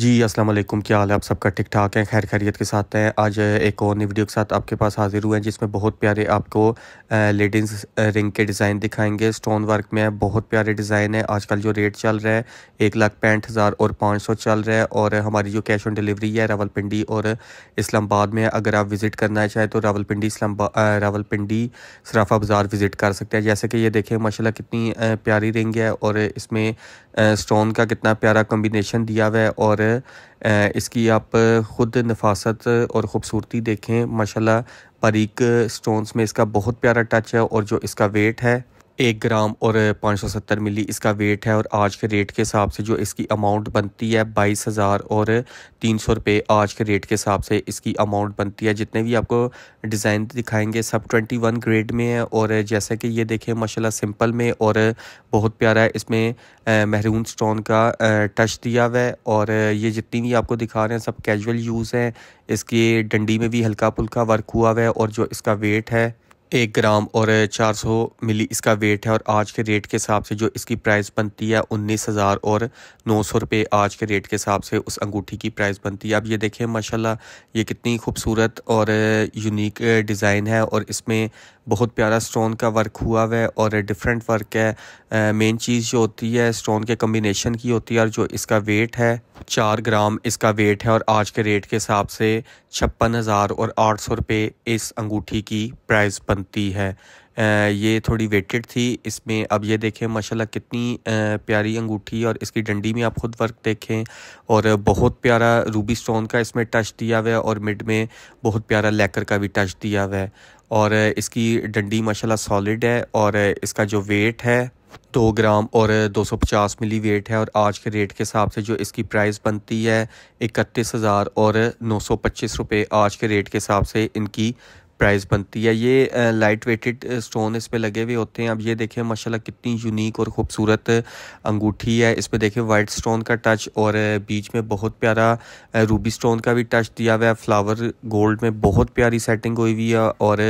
जी अस्सलाम वालेकुम क्या हाल है आप सबका ठीक ठाक है खैर खैरियत के साथ हैं आज एक और नई वीडियो के साथ आपके पास हाजिर हुए हैं जिसमें बहुत प्यारे आपको लेडीज रिंग के डिज़ाइन दिखाएंगे स्टोन वर्क में बहुत प्यारे डिज़ाइन है आजकल जो रेट चल रहा है एक लाख पैंठ हज़ार और पाँच सौ चल रहा है और हमारी जो कैश ऑन डिलीवरी है रावलपिंडी और इस्लामाबाद में अगर आप विज़िट करना चाहें तो रावलपिंडी इस्लाम रावलपिंडी सराफा बाज़ार विज़िट कर सकते हैं जैसे कि ये देखें माशाल्लाह कितनी प्यारी रिंग है और इसमें स्टोन का कितना प्यारा कम्बिनेशन दिया हुआ है और इसकी आप ख़ुद नफासत और ख़ूबसूरती देखें माशाल्लाह बारीक स्टोन्स में इसका बहुत प्यारा टच है और जो इसका वेट है एक ग्राम और 570 मिली इसका वेट है और आज के रेट के हिसाब से जो इसकी अमाउंट बनती है बाईस हज़ार और तीन सौ रुपये आज के रेट के हिसाब से इसकी अमाउंट बनती है जितने भी आपको डिज़ाइन दिखाएंगे सब ट्वेंटी वन ग्रेड में है और जैसे कि ये देखें माशाल्लाह सिंपल में और बहुत प्यारा है इसमें महरून स्टोन का टच दिया हुआ है और ये जितनी भी आपको दिखा रहे हैं सब कैजुअल यूज़ हैं इसकी डंडी में भी हल्का फुल्का वर्क हुआ हुआ है और जो इसका वेट है एक ग्राम और 400 मिली इसका वेट है और आज के रेट के हिसाब से जो इसकी प्राइस बनती है उन्नीस हज़ार और नौ सौ रुपये आज के रेट के हिसाब से उस अंगूठी की प्राइस बनती है अब ये देखें माशाल्लाह ये कितनी खूबसूरत और यूनिक डिज़ाइन है और इसमें बहुत प्यारा स्टोन का वर्क हुआ हुआ है और डिफरेंट वर्क है मेन चीज़ जो होती है स्टोन के कम्बिनेशन की होती है और जो इसका वेट है चार ग्राम इसका वेट है और आज के रेट के हिसाब से छप्पन हज़ार और आठ सौ रुपये इस अंगूठी की प्राइस बनती है ये थोड़ी वेटेड थी इसमें अब ये देखें माशाल्लाह कितनी प्यारी अंगूठी और इसकी डंडी में आप ख़ुद वर्क देखें और बहुत प्यारा रूबी स्टोन का इसमें टच दिया हुआ है और मिड में बहुत प्यारा लेकर का भी टच दिया हुआ है और इसकी डंडी माशाल्लाह सॉलिड है और इसका जो वेट है दो ग्राम और 250 मिली वेट है और आज के रेट के हिसाब से जो इसकी प्राइस बनती है इकतीस हज़ार और नौ सौ पच्चीस रुपये आज के रेट के हिसाब से इनकी प्राइस बनती है ये लाइट वेटेड स्टोन इस पर लगे हुए होते हैं अब ये देखें माशाल्लाह कितनी यूनिक और ख़ूबसूरत अंगूठी है इस पर देखें वाइट स्टोन का टच और बीच में बहुत प्यारा रूबी स्टोन का भी टच दिया हुआ है फ्लावर गोल्ड में बहुत प्यारी सेटिंग हुई हुई है और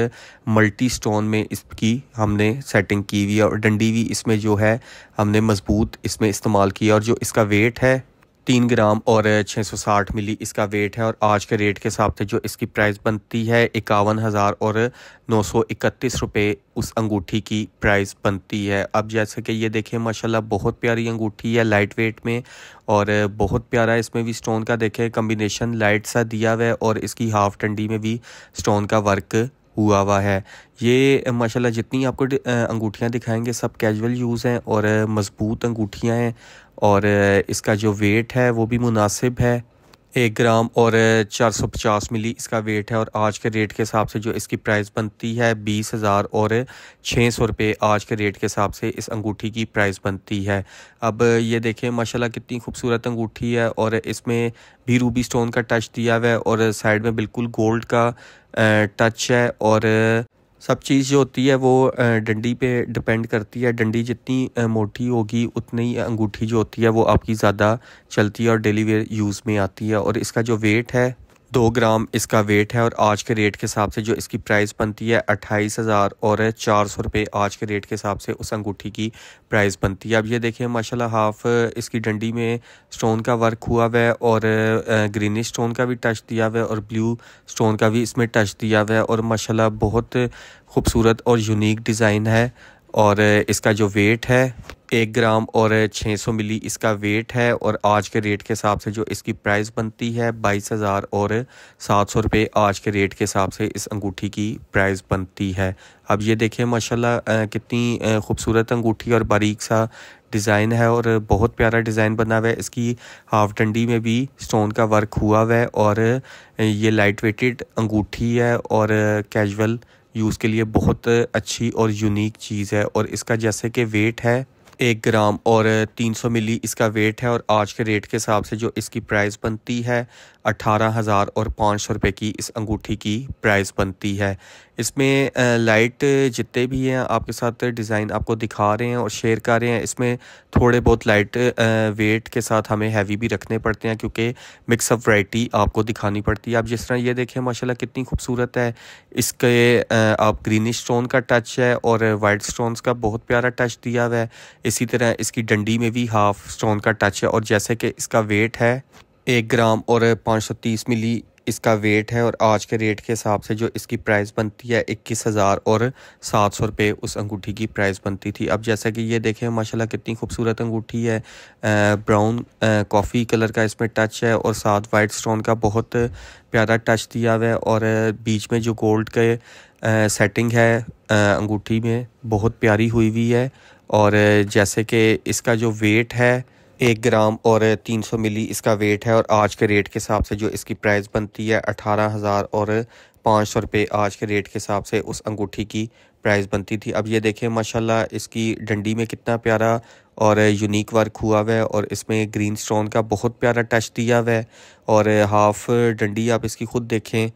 मल्टी स्टोन में इसकी हमने सेटिंग की हुई है और डंडी भी इसमें जो है हमने मज़बूत इसमें इस्तेमाल किया और जो इसका वेट है तीन ग्राम और 660 मिली इसका वेट है और आज के रेट के हिसाब से जो इसकी प्राइस बनती है इक्यावन हज़ार और नौ सौ इकतीस रुपये उस अंगूठी की प्राइस बनती है अब जैसे कि ये देखें माशाल्लाह बहुत प्यारी अंगूठी है लाइट वेट में और बहुत प्यारा इसमें भी स्टोन का देखें कम्बिनेशन लाइट सा दिया हुआ है और इसकी हाफ टंडी में भी स्टोन का वर्क हुआ हुआ है ये माशाल्लाह जितनी आपको अंगूठियाँ दिखाएंगे सब कैजुअल यूज़ हैं और मज़बूत अंगूठियाँ हैं और इसका जो वेट है वो भी मुनासिब है एक ग्राम और 450 मिली इसका वेट है और आज के रेट के हिसाब से जो इसकी प्राइस बनती है बीस हज़ार और छः सौ रुपये आज के रेट के हिसाब से इस अंगूठी की प्राइस बनती है अब ये देखें माशाल्लाह कितनी खूबसूरत अंगूठी है और इसमें भी रूबी स्टोन का टच दिया हुआ है और साइड में बिल्कुल गोल्ड का टच है और सब चीज़ जो होती है वो डंडी पे डिपेंड करती है डंडी जितनी मोटी होगी उतनी अंगूठी जो होती है वो आपकी ज़्यादा चलती है और डेली वेयर यूज़ में आती है और इसका जो वेट है दो ग्राम इसका वेट है और आज के रेट के हिसाब से जो इसकी प्राइस बनती है अट्ठाईस हज़ार और चार सौ रुपये आज के रेट के हिसाब से उस अंगूठी की प्राइस बनती है अब ये देखिए माशाल्लाह हाफ इसकी डंडी में स्टोन का वर्क हुआ हुआ है और ग्रीनिश स्टोन का भी टच दिया हुआ है और ब्लू स्टोन का भी इसमें टच दिया हुआ है और माशाल्लाह बहुत खूबसूरत और यूनिक डिज़ाइन है और इसका जो वेट है एक ग्राम और 600 मिली इसका वेट है और आज के रेट के हिसाब से जो इसकी प्राइस बनती है बाईस हज़ार और सात सौ रुपये आज के रेट के हिसाब से इस अंगूठी की प्राइस बनती है अब ये देखें माशाल्लाह कितनी खूबसूरत अंगूठी और बारीक सा डिज़ाइन है और बहुत प्यारा डिज़ाइन बना हुआ है इसकी हाफ डंडी में भी स्टोन का वर्क हुआ हुआ है और ये लाइट वेटेड अंगूठी है और कैजुअल यूज़ के लिए बहुत अच्छी और यूनिक चीज़ है और इसका जैसे कि वेट है एक ग्राम और 300 मिली इसका वेट है और आज के रेट के हिसाब से जो इसकी प्राइस बनती है अट्ठारह हज़ार और पाँच सौ रुपये की इस अंगूठी की प्राइस बनती है इसमें लाइट जितने भी हैं आपके साथ डिज़ाइन आपको दिखा रहे हैं और शेयर कर रहे हैं इसमें थोड़े बहुत लाइट वेट के साथ हमें हैवी भी रखने पड़ते हैं क्योंकि मिक्स वाइटी आपको दिखानी पड़ती है आप जिस तरह ये देखें माशा कितनी खूबसूरत है इसके आप ग्रीनिश स्टोन का टच है और वाइट स्टोन का बहुत प्यारा टच दिया हुआ है इसी तरह इसकी डंडी में भी हाफ स्टोन का टच है और जैसे कि इसका वेट है एक ग्राम और पाँच सौ तीस मिली इसका वेट है और आज के रेट के हिसाब से जो इसकी प्राइस बनती है इक्कीस हज़ार और सात सौ रुपये उस अंगूठी की प्राइस बनती थी अब जैसा कि ये देखें माशाल्लाह कितनी खूबसूरत अंगूठी है ब्राउन कॉफ़ी कलर का इसमें टच है और साथ वाइट स्टोन का बहुत प्यारा टच दिया हुआ है और बीच में जो गोल्ड के आ, सेटिंग है अंगूठी में बहुत प्यारी हुई हुई है और जैसे कि इसका जो वेट है एक ग्राम और 300 मिली इसका वेट है और आज के रेट के हिसाब से जो इसकी प्राइस बनती है अठारह हज़ार और पाँच सौ रुपये आज के रेट के हिसाब से उस अंगूठी की प्राइस बनती थी अब ये देखें माशाल्लाह इसकी डंडी में कितना प्यारा और यूनिक वर्क हुआ हुआ है और इसमें ग्रीन स्टोन का बहुत प्यारा टच दिया हुआ है और हाफ डंडी आप इसकी खुद देखें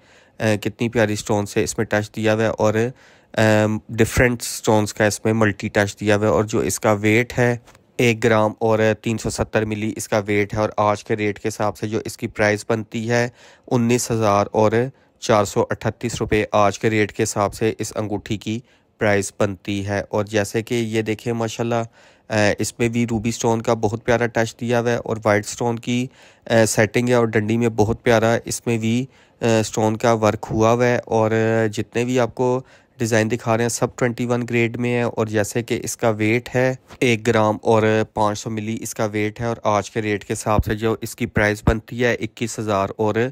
कितनी प्यारी स्टोन से इसमें टच दिया हुआ है और डिफरेंट um, स्टोन्स का इसमें मल्टी टच दिया हुआ है और जो इसका वेट है एक ग्राम और 370 मिली इसका वेट है और आज के रेट के हिसाब से जो इसकी प्राइस बनती है उन्नीस हज़ार और चार सौ अट्ठतीस रुपये आज के रेट के हिसाब से इस अंगूठी की प्राइस बनती है और जैसे कि ये देखें माशाल्लाह इसमें भी रूबी स्टोन का बहुत प्यारा टच दिया हुआ है और वाइट स्टोन की सेटिंग है और डंडी में बहुत प्यारा इसमें भी स्टोन का वर्क हुआ हुआ है और जितने भी आपको डिज़ाइन दिखा रहे हैं सब 21 ग्रेड में है और जैसे कि इसका वेट है एक ग्राम और 500 मिली इसका वेट है और आज के रेट के हिसाब से जो इसकी प्राइस बनती है इक्कीस हज़ार और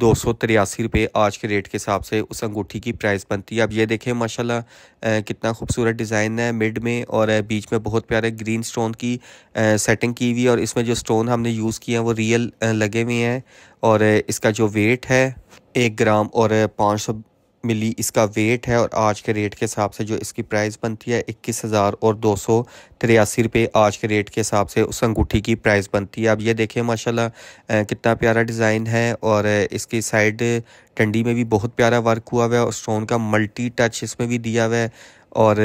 दो सौ तिरासी रुपये आज के रेट के हिसाब से उस अंगूठी की प्राइस बनती है अब ये देखें माशाल्लाह कितना खूबसूरत डिज़ाइन है मिड में और बीच में बहुत प्यारे ग्रीन स्टोन की सेटिंग की हुई और इसमें जो स्टोन हमने यूज़ किए हैं वो रियल लगे हुए हैं और इसका जो वेट है एक ग्राम और पाँच सौ मिली इसका वेट है और आज के रेट के हिसाब से जो इसकी प्राइस बनती है इक्कीस हज़ार और दो सौ तिरासी रुपये आज के रेट के हिसाब से उस अंगूठी की प्राइस बनती है अब ये देखें माशाल्लाह कितना प्यारा डिज़ाइन है और इसकी साइड टंडी में भी बहुत प्यारा वर्क हुआ हुआ है और स्टोन का मल्टी टच इसमें भी दिया हुआ है और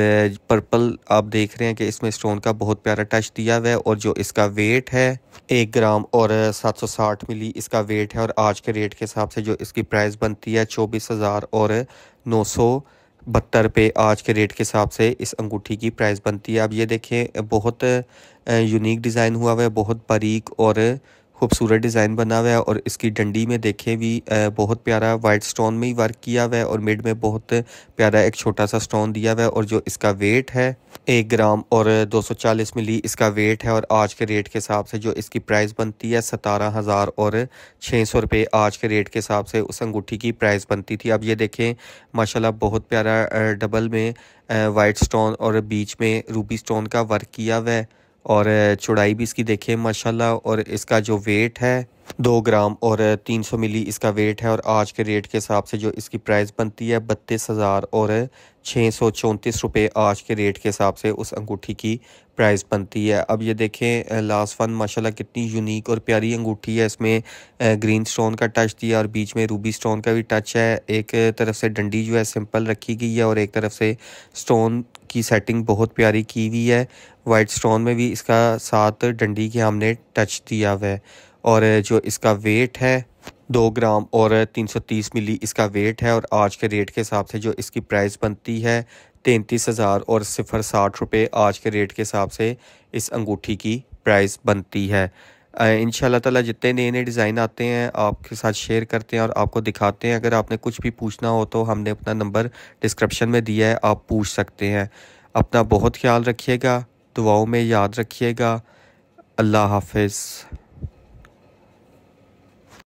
पर्पल आप देख रहे हैं कि इसमें स्टोन का बहुत प्यारा टच दिया हुआ है और जो इसका वेट है एक ग्राम और 760 मिली इसका वेट है और आज के रेट के हिसाब से जो इसकी प्राइस बनती है चौबीस हज़ार और नौ सौ बहत्तर पे आज के रेट के हिसाब से इस अंगूठी की प्राइस बनती है अब ये देखें बहुत यूनिक डिज़ाइन हुआ हुआ है बहुत बारीक और खूबसूरत डिज़ाइन बना हुआ है और इसकी डंडी में देखें भी बहुत प्यारा वाइट स्टोन में ही वर्क किया हुआ है और मिड में बहुत प्यारा एक छोटा सा स्टोन दिया हुआ है और जो इसका वेट है एक ग्राम और 240 मिली इसका वेट है और आज के रेट के हिसाब से जो इसकी प्राइस बनती है सतारह हज़ार और छः सौ रुपये आज के रेट के हिसाब से उस अंगूठी की प्राइस बनती थी अब ये देखें माशाल्लाह बहुत प्यारा डबल में वाइट स्टोन और बीच में रूबी स्टोन का वर्क किया हुआ है और चौड़ाई भी इसकी देखें माशाल्लाह और इसका जो वेट है दो ग्राम और तीन सौ मिली इसका वेट है और आज के रेट के हिसाब से जो इसकी प्राइस बनती है बत्तीस हज़ार और छः सौ चौंतीस रुपये आज के रेट के हिसाब से उस अंगूठी की प्राइस बनती है अब ये देखें लास्ट वन माशाल्लाह कितनी यूनिक और प्यारी अंगूठी है इसमें ग्रीन स्टोन का टच दिया और बीच में रूबी स्टोन का भी टच है एक तरफ से डंडी जो है सिंपल रखी गई है और एक तरफ से स्टोन की सेटिंग बहुत प्यारी की हुई है वाइट स्टोन में भी इसका साथ डंडी के हमने टच दिया हुआ है और जो इसका वेट है दो ग्राम और 330 मिली इसका वेट है और आज के रेट के हिसाब से जो इसकी प्राइस बनती है तैंतीस हज़ार और सिफर साठ रुपये आज के रेट के हिसाब से इस अंगूठी की प्राइस बनती है इन ताला जितने नए नए डिज़ाइन आते हैं आपके साथ शेयर करते हैं और आपको दिखाते हैं अगर आपने कुछ भी पूछना हो तो हमने अपना नंबर डिस्क्रिप्शन में दिया है आप पूछ सकते हैं अपना बहुत ख्याल रखिएगा दुआओं में याद रखिएगा अल्लाह हाफिज़